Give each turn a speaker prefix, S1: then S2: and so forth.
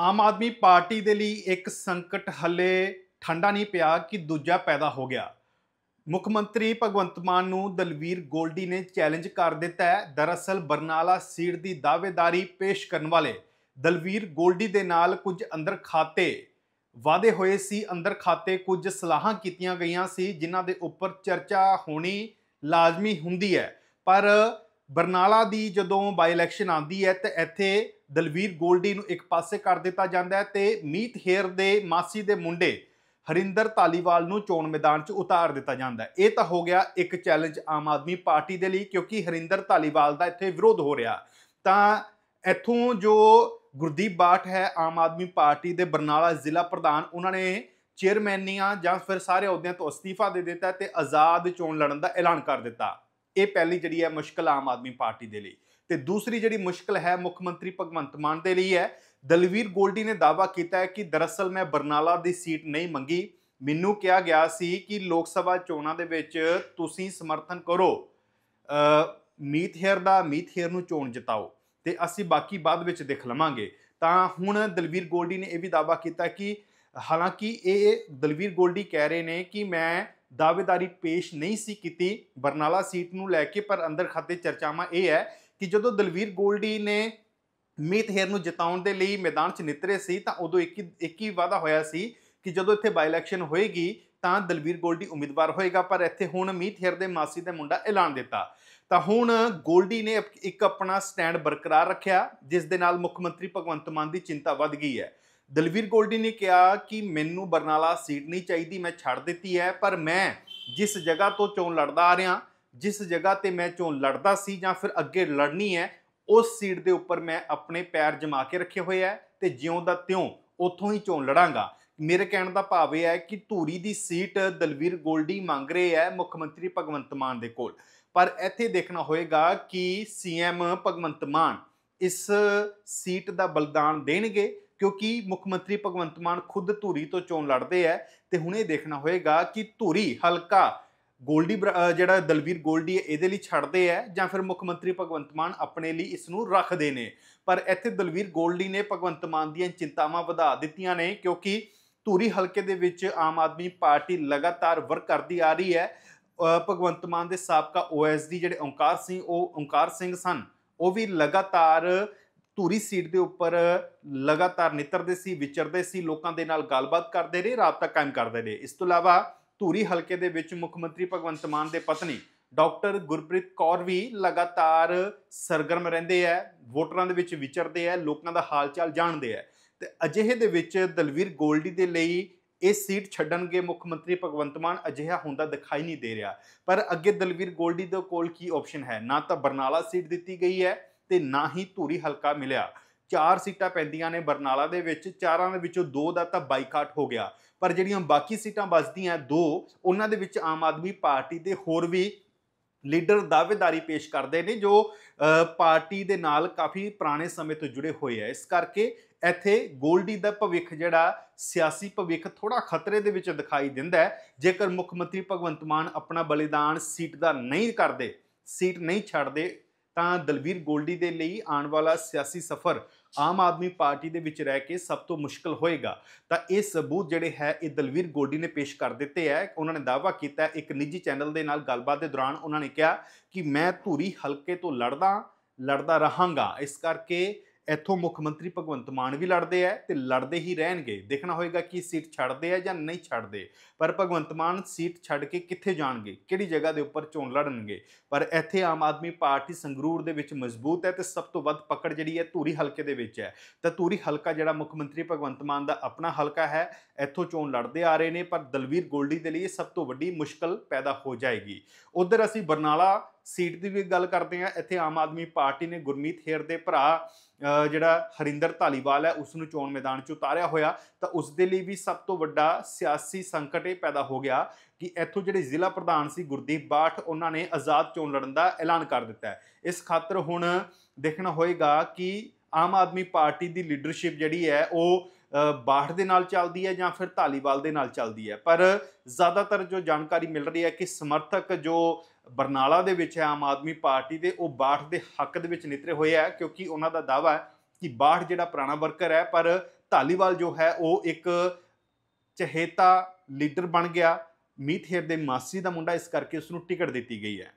S1: ਆਮ ਆਦਮੀ party ਦੇ ਲਈ ਇੱਕ ਸੰਕਟ ਹੱਲੇ ਠੰਡਾ ਨਹੀਂ ਪਿਆ ਕਿ ਦੂਜਾ ਪੈਦਾ ਹੋ ਗਿਆ ਮੁੱਖ ਮੰਤਰੀ ਭਗਵੰਤ ਮਾਨ ਨੂੰ ਦਲਵੀਰ ਗੋਲਡੀ ਨੇ ਚੈਲੰਜ ਕਰ ਦਿੱਤਾ ਹੈ ਦਰਅਸਲ ਬਰਨਾਲਾ ਸੀਟ ਦੀ ਦਾਅਵੇਦਾਰੀ ਪੇਸ਼ ਕਰਨ ਵਾਲੇ ਦਲਵੀਰ ਗੋਲਡੀ ਦੇ ਨਾਲ ਕੁਝ ਅੰਦਰ ਖਾਤੇ ਵਾਅਦੇ ਹੋਏ ਸੀ ਅੰਦਰ ਖਾਤੇ ਕੁਝ ਸਲਾਹਾਂ ਕੀਤੀਆਂ ਗਈਆਂ ਸੀ ਜਿਨ੍ਹਾਂ ਦੇ ਉੱਪਰ ਚਰਚਾ ਹੋਣੀ ਲਾਜ਼ਮੀ ਹੁੰਦੀ ਹੈ ਪਰ ਬਰਨਾਲਾ ਦੀ ਜਦੋਂ ਬਾਈ ਇਲੈਕਸ਼ਨ ਆਉਂਦੀ ਹੈ ਤੇ ਇੱਥੇ ਦਲਵੀਰ ਗੋਲਡੀ ਨੂੰ ਇੱਕ ਪਾਸੇ ਕਰ ਦਿੱਤਾ ਜਾਂਦਾ ਹੈ ਤੇ ਮੀਤ ਹੇਰ ਦੇ ਮਾਸੀ ਦੇ ਮੁੰਡੇ ਹਰਿੰਦਰ ਤਾਲੀਵਾਲ ਨੂੰ ਚੋਣ ਮੈਦਾਨ 'ਚ ਉਤਾਰ ਦਿੱਤਾ ਜਾਂਦਾ ਹੈ ਇਹ ਤਾਂ ਹੋ ਗਿਆ ਇੱਕ ਚੈਲੰਜ ਆਮ ਆਦਮੀ ਪਾਰਟੀ ਦੇ ਲਈ ਕਿਉਂਕਿ ਹਰਿੰਦਰ ਤਾਲੀਵਾਲ ਦਾ ਇੱਥੇ ਵਿਰੋਧ ਹੋ ਰਿਹਾ ਤਾਂ ਇੱਥੋਂ ਜੋ ਗੁਰਦੀਪ ਬਾਠ ਹੈ ਆਮ ਆਦਮੀ ਪਾਰਟੀ ਦੇ ਬਰਨਾਲਾ ਜ਼ਿਲ੍ਹਾ ਪ੍ਰਧਾਨ ਉਹਨਾਂ ਨੇ ਚੇਅਰਮੈਨੀਆਂ ਜਾਂ ਫਿਰ ਸਾਰੇ ਅਹੁਦਿਆਂ ਤੋਂ ਅਸਤੀਫਾ ਦੇ ਦਿੱਤਾ ਤੇ ਆਜ਼ਾਦ ਚੋਣ ਲੜਨ ਦਾ ਐਲਾਨ ਕਰ ਦਿੱਤਾ ਇਹ ਪਹਿਲੀ ਜਿਹੜੀ ਹੈ ਮੁਸ਼ਕਲ ਆਮ ਆਦਮੀ ਪਾਰਟੀ ਦੇ ਲਈ ਤੇ ਦੂਸਰੀ ਜਿਹੜੀ ਮੁਸ਼ਕਲ ਹੈ ਮੁੱਖ ਮੰਤਰੀ ਭਗਵੰਤ ਮਾਨ ਦੇ ਲਈ ਹੈ ਦਲਵੀਰ ਗੋਲਡੀ ਨੇ ਦਾਅਵਾ ਕੀਤਾ ਹੈ ਕਿ ਦਰਅਸਲ ਮੈਂ ਬਰਨਾਲਾ ਦੀ ਸੀਟ ਨਹੀਂ ਮੰਗੀ ਮੈਨੂੰ ਕਿਹਾ ਗਿਆ ਸੀ ਕਿ ਲੋਕ ਸਭਾ ਚੋਣਾਂ ਦੇ ਵਿੱਚ ਤੁਸੀਂ ਸਮਰਥਨ ਕਰੋ ਮੀਤ ਹੇਅਰ ਦਾ ਮੀਤ ਹੇਅਰ ਨੂੰ ਚੋਣ ਜਿਤਾਓ ਤੇ ਅਸੀਂ ਬਾਕੀ ਬਾਅਦ ਵਿੱਚ ਦੇਖ ਲਵਾਂਗੇ ਤਾਂ ਹੁਣ ਦਲਵੀਰ ਗੋਲਡੀ ਨੇ ਇਹ ਵੀ ਦਾਅਵਾ ਕੀਤਾ ਕਿ ਹਾਲਾਂਕਿ ਇਹ ਦਲਵੀਰ ਗੋਲਡੀ ਕਹਿ ਰਹੇ ਨੇ ਕਿ ਮੈਂ ਦਾਅਵੇਦਾਰੀ ਪੇਸ਼ ਨਹੀਂ ਸੀ ਕੀਤੀ ਬਰਨਾਲਾ ਸੀਟ ਨੂੰ ਲੈ ਕੇ ਪਰ ਅੰਦਰ ਖਾਤੇ ਚਰਚਾਵਾਂ ਇਹ ਹੈ ਕਿ ਜਦੋਂ ਦਲਵੀਰ ਗੋਲਡੀ ਨੇ ਮੀਤ ਹੇਰ ਨੂੰ ਜਿਤਾਉਣ ਦੇ ਲਈ ਮੈਦਾਨ 'ਚ ਨਿਤਰੇ ਸੀ ਤਾਂ ਉਦੋਂ ਇੱਕ ਇੱਕ ਹੀ ਵਾਅਦਾ ਹੋਇਆ ਸੀ ਕਿ ਜਦੋਂ ਇੱਥੇ ਬਾਈ ਇਲੈਕਸ਼ਨ ਹੋਏਗੀ ਤਾਂ ਦਲਵੀਰ ਗੋਲਡੀ ਉਮੀਦਵਾਰ ਹੋਏਗਾ ਪਰ ਇੱਥੇ ਹੁਣ ਮੀਤ ਹੇਰ ਦੇ ਮਾਸੀ ਦੇ ਮੁੰਡਾ ਐਲਾਨ ਦਿੱਤਾ ਤਾਂ ਹੁਣ ਗੋਲਡੀ ਨੇ ਇੱਕ ਆਪਣਾ ਸਟੈਂਡ ਬਰਕਰਾਰ ਰੱਖਿਆ ਜਿਸ ਦੇ ਨਾਲ ਮੁੱਖ ਮੰਤਰੀ ਭਗਵੰਤ ਮਾਨ ਦੀ ਚਿੰਤਾ ਵੱਧ ਗਈ ਹੈ ਦਲਵੀਰ ਗੋਲਡੀ ਨੇ ਕਿਹਾ ਕਿ ਮੈਨੂੰ ਬਰਨਾਲਾ ਸੀਟ ਨਹੀਂ ਚਾਹੀਦੀ ਮੈਂ ਛੱਡ ਦਿੱਤੀ ਹੈ ਪਰ ਮੈਂ ਜਿਸ ਜਗ੍ਹਾ ਤੋਂ ਚੋਣ ਲੜਦਾ ਆ ਰਿਹਾ ਜਿਸ ਜਗ੍ਹਾ ਤੇ ਮੈਂ ਚੋਣ ਲੜਦਾ ਸੀ ਜਾਂ ਫਿਰ ਅੱਗੇ ਲੜਨੀ ਹੈ ਉਸ ਸੀਟ ਦੇ ਉੱਪਰ ਮੈਂ ਆਪਣੇ ਪੈਰ ਜਮਾ ਕੇ ਰੱਖੇ ਹੋਏ ਆ ਤੇ ਜਿਉਂ ਦਾ ਤਿਉਂ ਉੱਥੋਂ ਹੀ ਚੋਣ ਲੜਾਂਗਾ ਮੇਰੇ ਕਹਿਣ ਦਾ ਭਾਵ ਇਹ ਹੈ ਕਿ ਧੂਰੀ ਦੀ ਸੀਟ ਦਲਵੀਰ ਗੋਲਡੀ ਮੰਗ ਰਹੇ ਹੈ ਮੁੱਖ ਮੰਤਰੀ ਭਗਵੰਤ ਮਾਨ ਦੇ ਕੋਲ ਪਰ ਇੱਥੇ ਦੇਖਣਾ ਹੋਏਗਾ ਕਿ ਸੀਐਮ ਭਗਵੰਤ ਮਾਨ ਇਸ ਸੀਟ ਦਾ ਬਲਿਦਾਨ ਦੇਣਗੇ ਕਿਉਂਕਿ ਮੁੱਖ ਮੰਤਰੀ ਭਗਵੰਤ ਮਾਨ ਖੁਦ ਧੂਰੀ ਤੋਂ ਚੋਣ ਲੜਦੇ ਆ ਤੇ ਹੁਣ ਇਹ ਦੇਖਣਾ ਹੋਏਗਾ ਕਿ ਧੂਰੀ ਹਲਕਾ ਗੋਲਡੀ ਜਿਹੜਾ ਦਲਵੀਰ ਗੋਲਡੀ ਹੈ ਇਹਦੇ ਲਈ ਛੱਡਦੇ ਆ ਜਾਂ ਫਿਰ ਮੁੱਖ ਮੰਤਰੀ ਭਗਵੰਤ ਮਾਨ ਆਪਣੇ ਲਈ ਇਸ ਨੂੰ ਰੱਖਦੇ ਨੇ ਪਰ ਇੱਥੇ ਦਲਵੀਰ ਗੋਲਡੀ ਨੇ ਭਗਵੰਤ ਮਾਨ ਦੀਆਂ ਚਿੰਤਾਵਾਂ ਵਧਾ ਦਿੱਤੀਆਂ ਨੇ ਕਿਉਂਕਿ ਧੂਰੀ ਹਲਕੇ ਦੇ ਵਿੱਚ ਆਮ ਆਦਮੀ ਪਾਰਟੀ ਲਗਾਤਾਰ ਵਰਕ ਕਰਦੀ ਆ ਰਹੀ ਹੈ ਭਗਵੰਤ ਮਾਨ ਦੇ ਸਾਬਕਾ ਓਐਸਡੀ ਜਿਹੜੇ ਓਮਕਾਰ ਸਿੰਘ ਉਹ ਓਮਕਾਰ ਸਿੰਘ ਸਨ ਉਹ ਵੀ ਲਗਾਤਾਰ ਧੂਰੀ ਸੀਟ ਦੇ ਉੱਪਰ ਲਗਾਤਾਰ ਨਿਤਰਦੇ ਸੀ ਵਿਚਰਦੇ ਸੀ ਲੋਕਾਂ ਦੇ ਨਾਲ ਗੱਲਬਾਤ ਕਰਦੇ ਰਹੇ ਰਾਬਤਾ ਕਾਇਮ ਕਰਦੇ ਰਹੇ ਇਸ ਤੋਂ ਇਲਾਵਾ ਧੂਰੀ ਹਲਕੇ ਦੇ ਵਿੱਚ ਮੁੱਖ ਮੰਤਰੀ ਭਗਵੰਤ ਮਾਨ ਦੇ ਪਤਨੀ ਡਾਕਟਰ ਗੁਰਪ੍ਰੀਤ ਕੌਰ ਵੀ ਲਗਾਤਾਰ ਸਰਗਰਮ ਰਹਿੰਦੇ ਆ ਵੋਟਰਾਂ ਦੇ ਵਿੱਚ ਵਿਚਰਦੇ ਆ ਲੋਕਾਂ ਦਾ ਹਾਲਚਾਲ ਜਾਣਦੇ ਆ ਤੇ ਅਜਿਹੇ ਦੇ ਵਿੱਚ ਦਲਵੀਰ ਗੋਲਡੀ ਦੇ ਲਈ ਇਹ ਸੀਟ ਛੱਡਣਗੇ ਮੁੱਖ ਮੰਤਰੀ ਭਗਵੰਤ ਮਾਨ ਅਜਿਹਾ ਹੁੰਦਾ ਦਿਖਾਈ ਨਹੀਂ ਦੇ ਰਿਹਾ ਪਰ ਅੱਗੇ ਦਲਵੀਰ ਗੋਲਡੀ ਦੇ ਕੋਲ ਕੀ ਆਪਸ਼ਨ ਹੈ ਨਾ ਤਾਂ ਬਰਨਾਲਾ ਸੀਟ ਦਿੱਤੀ ਗਈ ਹੈ ਤੇ ਨਾ ਹੀ ਧੂਰੀ ਹਲਕਾ ਮਿਲਿਆ ਚਾਰ ਸੀਟਾਂ ਪੈਂਦੀਆਂ ਨੇ ਬਰਨਾਲਾ ਦੇ ਵਿੱਚ ਚਾਰਾਂ ਦੇ ਵਿੱਚੋਂ ਦੋ ਦਾ ਤਾਂ ਬਾਈਕਾਟ ਹੋ ਗਿਆ ਪਰ ਜਿਹੜੀਆਂ ਬਾਕੀ ਸੀਟਾਂ ਬਚਦੀਆਂ ਦੋ ਉਹਨਾਂ ਦੇ ਵਿੱਚ ਆਮ ਆਦਮੀ ਪਾਰਟੀ ਦੇ ਹੋਰ ਵੀ ਲੀਡਰ ਦਾਅਵੇਦਾਰੀ ਪੇਸ਼ ਕਰਦੇ ਨੇ ਜੋ ਪਾਰਟੀ ਦੇ ਨਾਲ ਕਾਫੀ ਪੁਰਾਣੇ ਸਮੇਂ ਤੋਂ ਜੁੜੇ ਹੋਏ ਆ ਇਸ ਕਰਕੇ ਇੱਥੇ ਗੋਲਡੀ ਦਾ ਭਵਿੱਖ ਜਿਹੜਾ ਸਿਆਸੀ ਭਵਿੱਖ ਥੋੜਾ ਖਤਰੇ ਦੇ ਵਿੱਚ ਦਿਖਾਈ ਦਿੰਦਾ ਜੇਕਰ ਮੁੱਖ ਮੰਤਰੀ ਭਗਵੰਤ ਮਾਨ ਆਪਣਾ ਬਲੀਦਾਨ ਸੀਟ ਦਾ ਨਹੀਂ ਕਰਦੇ ਸੀਟ ਨਹੀਂ ਛੱਡਦੇ ਤਾਂ ਦਲਵੀਰ ਗੋਲਡੀ ਦੇ ਲਈ ਆਉਣ ਵਾਲਾ ਸਿਆਸੀ ਸਫ਼ਰ ਆਮ ਆਦਮੀ ਪਾਰਟੀ ਦੇ ਵਿੱਚ ਰਹਿ ਕੇ ਸਭ ਤੋਂ ਮੁਸ਼ਕਲ ਹੋਏਗਾ ਤਾਂ ਇਹ ਸਬੂਤ ਜਿਹੜੇ ਹੈ ਇਹ ਦਲਵੀਰ ਗੋਲਡੀ ਨੇ ਪੇਸ਼ ਕਰ ਦਿੱਤੇ ਹੈ ਉਹਨਾਂ ਨੇ ਦਾਅਵਾ ਕੀਤਾ ਇੱਕ ਨਿੱਜੀ ਚੈਨਲ ਦੇ ਨਾਲ ਗੱਲਬਾਤ ਦੇ ਦੌਰਾਨ ਉਹਨਾਂ ਨੇ ਕਿਹਾ ਕਿ ਮੈਂ ਧੂਰੀ ਹਲਕੇ ਤੋਂ ਲੜਦਾ ਲੜਦਾ ਰਹਾਂਗਾ ਇਸ ਕਰਕੇ ਇੱਥੋਂ ਮੁੱਖ ਮੰਤਰੀ ਭਗਵੰਤ ਮਾਨ ਵੀ ਲੜਦੇ ਆ ਤੇ ਲੜਦੇ ਹੀ ਰਹਿਣਗੇ ਦੇਖਣਾ ਹੋਏਗਾ ਕਿ ਸੀਟ ਛੱਡਦੇ ਆ ਜਾਂ ਨਹੀਂ ਛੱਡਦੇ ਪਰ ਭਗਵੰਤ ਮਾਨ ਸੀਟ ਛੱਡ ਕੇ ਕਿੱਥੇ ਜਾਣਗੇ ਕਿਹੜੀ ਜਗ੍ਹਾ ਦੇ ਉੱਪਰ ਚੋਣ ਲੜਨਗੇ ਪਰ ਇੱਥੇ ਆਮ ਆਦਮੀ ਪਾਰਟੀ ਸੰਗਰੂਰ ਦੇ ਵਿੱਚ ਮਜ਼ਬੂਤ ਹੈ ਤੇ ਸਭ ਤੋਂ ਵੱਧ ਪਕੜ ਜਿਹੜੀ ਹੈ ਧੂਰੀ ਹਲਕੇ ਦੇ ਵਿੱਚ ਹੈ ਤਾਂ ਧੂਰੀ ਹਲਕਾ ਜਿਹੜਾ ਮੁੱਖ ਮੰਤਰੀ ਭਗਵੰਤ ਮਾਨ ਦਾ ਆਪਣਾ ਹਲਕਾ ਹੈ ਇੱਥੋਂ ਚੋਣ ਲੜਦੇ ਆ ਰਹੇ ਨੇ ਪਰ ਦਲਵੀਰ ਗੋਲਡੀ ਦੇ ਲਈ ਸਭ ਤੋਂ ਵੱਡੀ ਮੁਸ਼ਕਲ ਪੈਦਾ ਹੋ ਜਾਏਗੀ ਉਧਰ ਅਸੀਂ ਬਰਨਾਲਾ ਸੀਟ ਦੀ ਵੀ ਗੱਲ ਕਰਦੇ ਆ ਇੱਥੇ ਆਮ ਆਦਮੀ ਪਾਰਟੀ ਨੇ ਗੁਰਮੀਤ ਹੇਰ ਦੇ ਭਰਾ ਜਿਹੜਾ ਹਰਿੰਦਰ ਧਾਲੀਵਾਲ ਹੈ ਉਸ ਨੂੰ ਚੋਣ ਮੈਦਾਨ 'ਚ ਉਤਾਰਿਆ ਹੋਇਆ ਤਾਂ ਉਸ ਦੇ ਲਈ ਵੀ ਸਭ ਤੋਂ ਵੱਡਾ ਸਿਆਸੀ ਸੰਕਟ ਇਹ ਪੈਦਾ ਹੋ ਗਿਆ ਕਿ ਇੱਥੋਂ ਜਿਹੜੇ ਜ਼ਿਲ੍ਹਾ ਪ੍ਰਧਾਨ ਸੀ ਗੁਰਦੀਪ ਬਾਠ ਉਹਨਾਂ ਨੇ ਆਜ਼ਾਦ ਚੋਣ ਲੜਨ ਦਾ ਐਲਾਨ ਕਰ ਦਿੱਤਾ ਹੈ ਇਸ ਖਾਤਰ ਹੁਣ ਦੇਖਣਾ ਹੋਏਗਾ ਕਿ ਆਮ ਆਦਮੀ ਪਾਰਟੀ ਦੀ ਲੀਡਰਸ਼ਿਪ ਜਿਹੜੀ ਹੈ ਉਹ ਬਾਠ ਦੇ ਨਾਲ ਚੱਲਦੀ ਹੈ ਜਾਂ ਫਿਰ ਧਾਲੀਵਾਲ ਦੇ ਨਾਲ ਚੱਲਦੀ ਹੈ ਪਰ ਜ਼ਿਆਦਾਤਰ ਜੋ ਜਾਣਕਾਰੀ ਮਿਲ ਰਹੀ ਹੈ ਕਿ ਸਮਰਥਕ ਜੋ ਬਰਨਾਲਾ ਦੇ ਵਿੱਚ ਹੈ ਆਮ ਆਦਮੀ ਪਾਰਟੀ ਦੇ ਉਹ ਬਾਠ ਦੇ ਹੱਕ ਦੇ ਵਿੱਚ ਨਿਤਰੇ ਹੋਏ ਆ ਕਿਉਂਕਿ ਉਹਨਾਂ ਦਾ ਦਾਵਾ ਹੈ ਕਿ ਬਾਠ ਜਿਹੜਾ ਪੁਰਾਣਾ ਵਰਕਰ ਹੈ ਪਰ ਧਾਲੀਵਾਲ ਜੋ ਹੈ ਉਹ ਇੱਕ ਚਹੇਤਾ ਲੀਡਰ ਬਣ ਗਿਆ ਮੀਥੇਰ ਦੇ ਮਾਸੀ ਦਾ ਮੁੰਡਾ ਇਸ ਕਰਕੇ ਉਸ ਨੂੰ ਟਿਕਟ ਦਿੱਤੀ ਗਈ ਹੈ